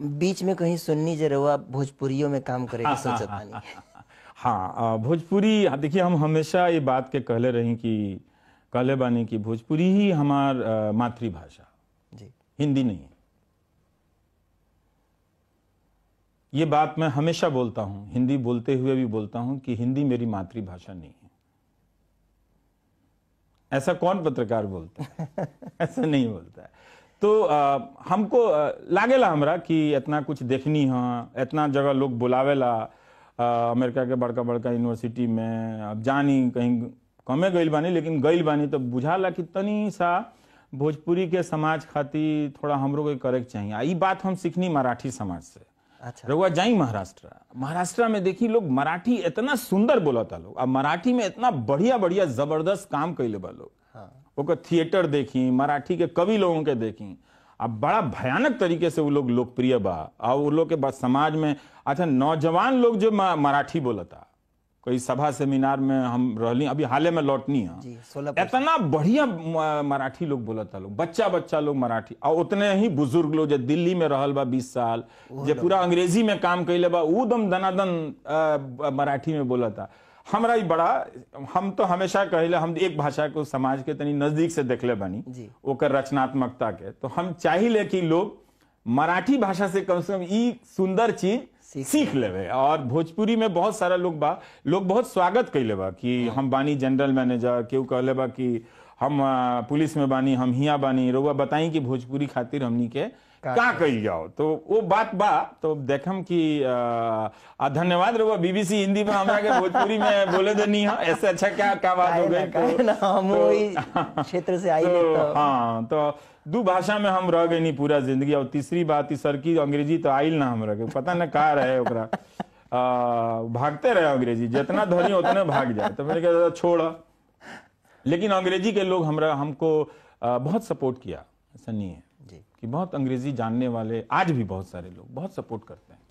बीच में कहीं सुन्नी जरूर भोजपुरियों में काम करें हाँ, हाँ, हाँ, हाँ, हाँ भोजपुरी देखिए हम हमेशा ये बात के कहले रही कि कहले बानी कि भोजपुरी ही हमार मातृभाषा जी हिंदी नहीं ये बात मैं हमेशा बोलता हूँ हिंदी बोलते हुए भी बोलता हूँ कि हिंदी मेरी मातृभाषा नहीं है ऐसा कौन पत्रकार बोलता है ऐसा नहीं बोलता तो आ, हमको लागेला हमरा कि इतना कुछ देखनी हाँ इतना जगह लोग बुलावेला अमेरिका के बड़का बड़का यूनिवर्सिटी में अब जानी कहीं कमे गई बानी लेकिन गई बानी तो बुझाला कि तनी सा भोजपुरी के समाज खाती थोड़ा हमरो के करे के चाहिए आ बात हम सीखनी मराठी समाज से अच्छा रघुआ जाई महाराष्ट्र महाराष्ट्र में देखी लोग मराठी इतना सुंदर बोलता लोग अब मराठी में इतना बढ़िया बढ़िया जबरदस्त काम कैले बा लोग ओकर हाँ। थिएटर देखी मराठी के कवि लोगों के देखी अब बड़ा भयानक तरीके से वो लोग लोकप्रिय बा और वो लोग के बाद समाज में अच्छा नौजवान लोग जो मराठी बोलता कोई सभा सेमिनार में हम रह अभी हाले में लौटनी है इतना बढ़िया मराठी लोग बोलता लोग बच्चा बच्चा लोग मराठी और उतने ही बुजुर्ग लोग जो दिल्ली में रहल बा बीस साल जो तो पूरा अंग्रेजी में काम कैले बा दम धनादन मराठी में बोलता हमारा ही बड़ा हम तो हमेशा कहले हम एक भाषा को समाज के तनी नजदीक से देखले बनी ओकर रचनात्मकता के तो हम चाहिए कि लोग मराठी भाषा से कम से कम ई सुंदर चीज सीख, ले और भोजपुरी में बहुत सारा लोग बा लोग बहुत स्वागत कैले बा कि हाँ। हम बानी जनरल मैनेजर केहू कहले बा कि हम पुलिस में बानी हम हिया बानी रउआ बताई कि भोजपुरी खातिर हमनी के का कही जाओ तो वो बात बा तो देखम कि आ धन्यवाद रे बीबीसी हिंदी में हमरा के भोजपुरी में बोले तो नहीं ऐसे अच्छा क्या क्या बात हो गई तो, हम तो- वही क्षेत्र से आई तो, तो हां तो दो भाषा में हम रह गए नहीं पूरा जिंदगी और तीसरी बात सर की अंग्रेजी तो आइल ना हमरा के पता ना कहा रहे ओकरा भागते रहे अंग्रेजी जितना धनी उतना भाग जाए तो मैंने कहा छोड़ लेकिन अंग्रेजी के लोग हमरा हमको बहुत सपोर्ट किया ऐसा नहीं है जी कि बहुत अंग्रेजी जानने वाले आज भी बहुत सारे लोग बहुत सपोर्ट करते हैं